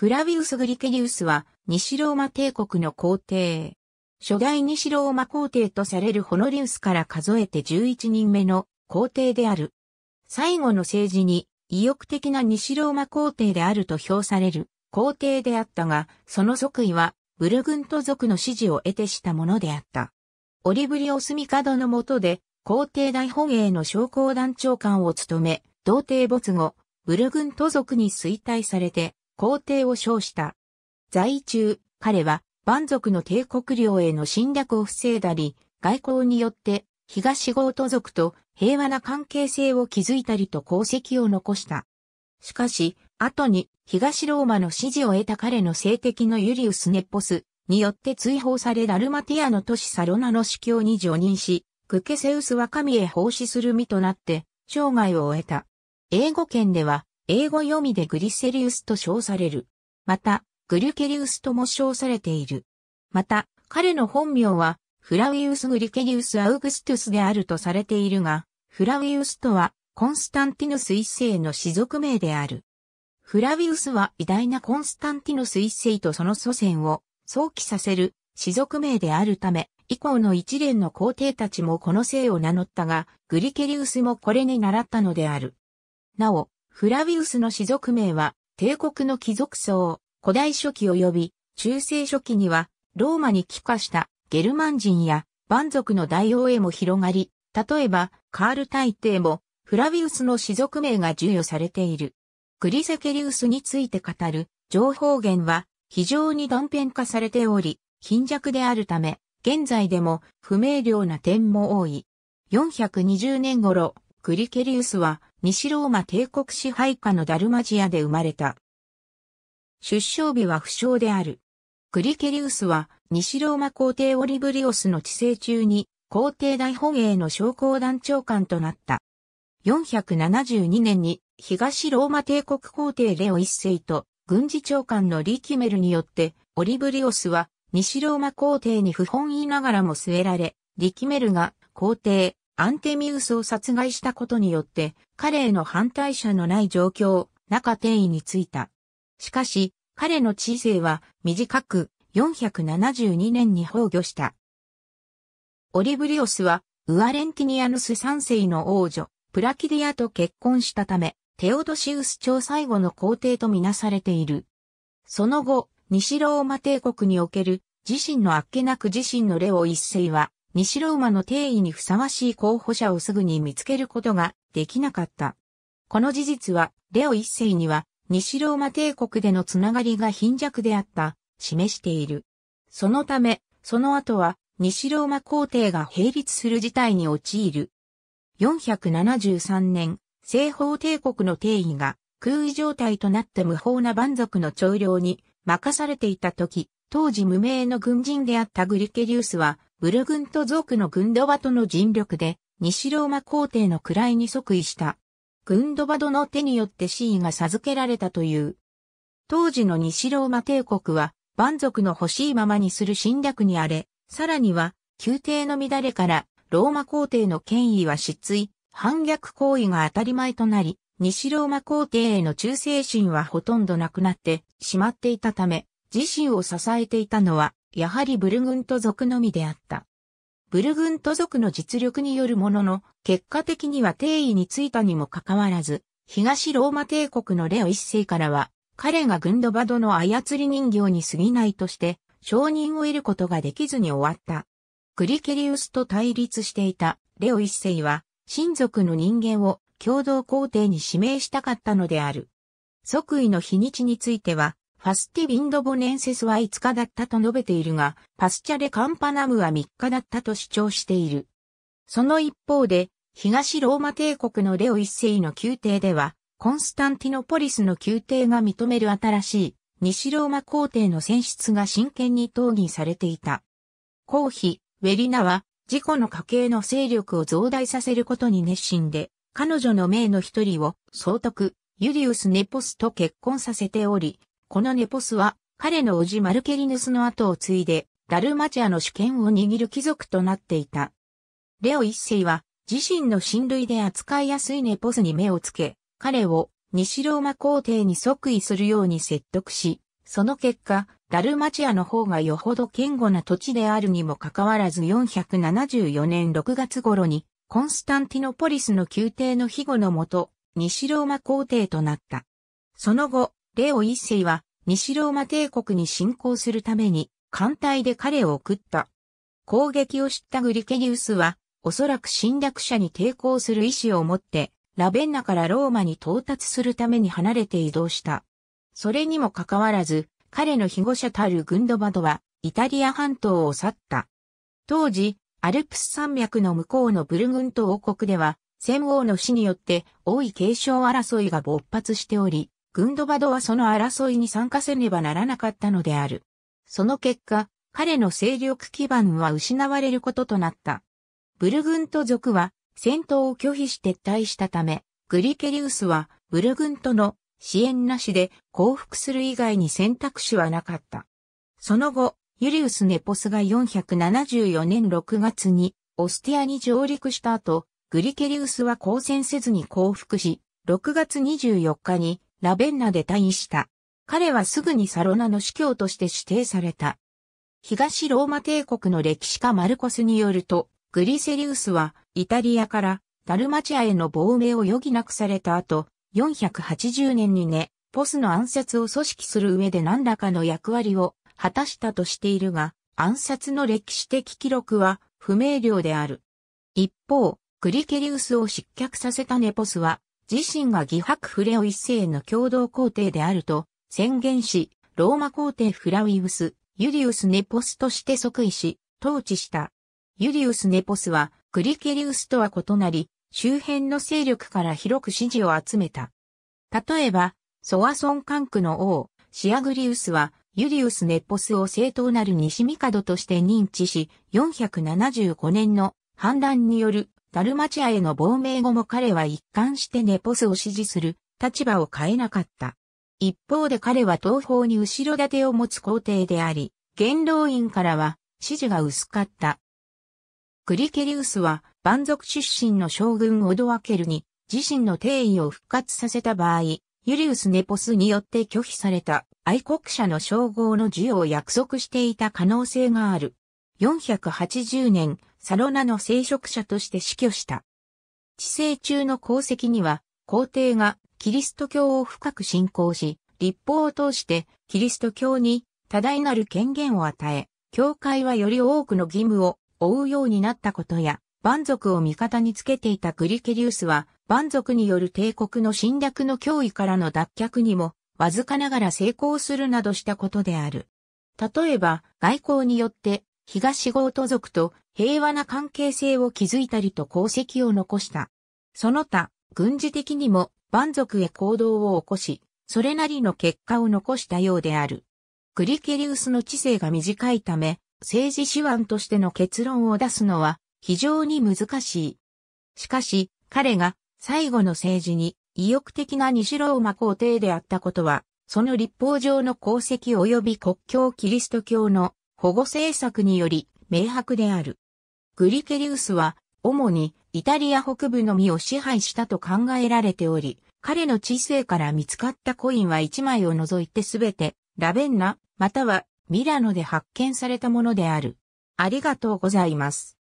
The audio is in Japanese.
フラビウス・グリケリウスは西ローマ帝国の皇帝。初代西ローマ皇帝とされるホノリウスから数えて11人目の皇帝である。最後の政治に意欲的な西ローマ皇帝であると評される皇帝であったが、その即位はブルグント族の支持を得てしたものであった。オリブリオス・ミカドの下で皇帝大本営の商工団長官を務め、同帝没後、ブルグント族に衰退されて、皇帝を称した。在中、彼は、蛮族の帝国領への侵略を防いだり、外交によって、東豪都族と平和な関係性を築いたりと功績を残した。しかし、後に東ローマの支持を得た彼の政敵のユリウス・ネッポスによって追放されダルマティアの都市サロナの司教に除任し、クケセウスは神へ奉仕する身となって生涯を終えた。英語圏では英語読みでグリセリウスと称される。また、グリュケリウスとも称されている。また、彼の本名は、フラウィウス・グリケリウス・アウグストゥスであるとされているが、フラウィウスとは、コンスタンティヌス一世の氏族名である。フラウィウスは偉大なコンスタンティヌス一世とその祖先を想起させる氏族名であるため、以降の一連の皇帝たちもこの姓を名乗ったが、グリケリウスもこれに習ったのである。なお、フラビウスの氏族名は、帝国の貴族層、古代初期及び、中世初期には、ローマに帰化したゲルマン人や、蛮族の大王へも広がり、例えば、カール大帝も、フラビウスの氏族名が授与されている。クリセケリウスについて語る情報源は非常に断片化されており、貧弱であるため、現在でも不明瞭な点も多い。420年頃、クリケリウスは西ローマ帝国支配下のダルマジアで生まれた。出生日は不詳である。クリケリウスは西ローマ皇帝オリブリオスの治世中に皇帝大本営の商工団長官となった。472年に東ローマ帝国皇帝レオ一世と軍事長官のリキメルによってオリブリオスは西ローマ皇帝に不本意ながらも据えられ、リキメルが皇帝アンテミウスを殺害したことによって、彼への反対者のない状況、中定位についた。しかし、彼の知性は短く472年に崩御した。オリブリオスは、ウアレンティニアヌス三世の王女、プラキディアと結婚したため、テオドシウス朝最後の皇帝とみなされている。その後、西ローマ帝国における自身のあっけなく自身のレオ一世は、西ローマの定位にふさわしい候補者をすぐに見つけることができなかった。この事実は、レオ一世には、西ローマ帝国でのつながりが貧弱であった、示している。そのため、その後は、西ローマ皇帝が並立する事態に陥る。473年、西方帝国の定位が空位状態となって無法な蛮族の長領に任されていた時、当時無名の軍人であったグリケリウスは、ブル軍と族の軍ドバとの尽力で、西ローマ皇帝の位に即位した。軍ドバドの手によって死位が授けられたという。当時の西ローマ帝国は、蛮族の欲しいままにする侵略に荒れ、さらには、宮廷の乱れから、ローマ皇帝の権威は失墜、反逆行為が当たり前となり、西ローマ皇帝への忠誠心はほとんどなくなってしまっていたため、自身を支えていたのは、やはりブルグント族のみであった。ブルグント族の実力によるものの、結果的には定位についたにもかかわらず、東ローマ帝国のレオ一世からは、彼がグンドバドの操り人形に過ぎないとして、承認を得ることができずに終わった。クリケリウスと対立していたレオ一世は、親族の人間を共同皇帝に指名したかったのである。即位の日にちについては、ファスティビンドボネンセスは5日だったと述べているが、パスチャレカンパナムは3日だったと主張している。その一方で、東ローマ帝国のレオ一世の宮廷では、コンスタンティノポリスの宮廷が認める新しい西ローマ皇帝の選出が真剣に討議されていた。皇妃、ウェリナは、自己の家系の勢力を増大させることに熱心で、彼女の名の一人を総督、ユリウス・ネポスと結婚させており、このネポスは、彼の叔父マルケリヌスの後を継いで、ダルマチアの主権を握る貴族となっていた。レオ一世は、自身の親類で扱いやすいネポスに目をつけ、彼を西ローマ皇帝に即位するように説得し、その結果、ダルマチアの方がよほど堅固な土地であるにもかかわらず474年6月頃に、コンスタンティノポリスの宮廷の庇護のもと、西ローマ皇帝となった。その後、レオ一世は西ローマ帝国に侵攻するために艦隊で彼を送った。攻撃を知ったグリケリウスは、おそらく侵略者に抵抗する意志を持って、ラベンナからローマに到達するために離れて移動した。それにもかかわらず、彼の被護者たるグンドバドは、イタリア半島を去った。当時、アルプス山脈の向こうのブルグント王国では、戦王の死によって多い継承争いが勃発しており、グンドバドはその争いに参加せねばならなかったのである。その結果、彼の勢力基盤は失われることとなった。ブルグント族は戦闘を拒否し撤退したため、グリケリウスはブルグントの支援なしで降伏する以外に選択肢はなかった。その後、ユリウス・ネポスが474年6月にオスティアに上陸した後、グリケリウスは交戦せずに降伏し、6月24日にラベンナで退位した。彼はすぐにサロナの司教として指定された。東ローマ帝国の歴史家マルコスによると、グリセリウスはイタリアからダルマチアへの亡命を余儀なくされた後、480年にね、ポスの暗殺を組織する上で何らかの役割を果たしたとしているが、暗殺の歴史的記録は不明瞭である。一方、グリケリウスを失脚させたネポスは、自身が義白フレオ一世の共同皇帝であると宣言し、ローマ皇帝フラウィウス、ユリウス・ネポスとして即位し、統治した。ユリウス・ネポスは、クリケリウスとは異なり、周辺の勢力から広く支持を集めた。例えば、ソアソン管区の王、シアグリウスは、ユリウス・ネポスを正当なる西帝として認知し、475年の反乱によるダルマチアへの亡命後も彼は一貫してネポスを支持する立場を変えなかった。一方で彼は東方に後ろ盾を持つ皇帝であり、元老院からは支持が薄かった。クリケリウスは、蛮族出身の将軍オドワケルに自身の定位を復活させた場合、ユリウス・ネポスによって拒否された愛国者の称号の授与を約束していた可能性がある。480年、サロナの聖職者として死去した。治世中の功績には、皇帝がキリスト教を深く信仰し、立法を通してキリスト教に多大なる権限を与え、教会はより多くの義務を負うようになったことや、蛮族を味方につけていたグリケリウスは、蛮族による帝国の侵略の脅威からの脱却にも、わずかながら成功するなどしたことである。例えば、外交によって東豪都族と平和な関係性を築いたりと功績を残した。その他、軍事的にも蛮族へ行動を起こし、それなりの結果を残したようである。クリケリウスの知性が短いため、政治手腕としての結論を出すのは非常に難しい。しかし、彼が最後の政治に意欲的な西ローマ皇帝であったことは、その立法上の功績及び国境キリスト教の保護政策により明白である。グリケリウスは主にイタリア北部のみを支配したと考えられており、彼の知性から見つかったコインは1枚を除いてすべてラベンナまたはミラノで発見されたものである。ありがとうございます。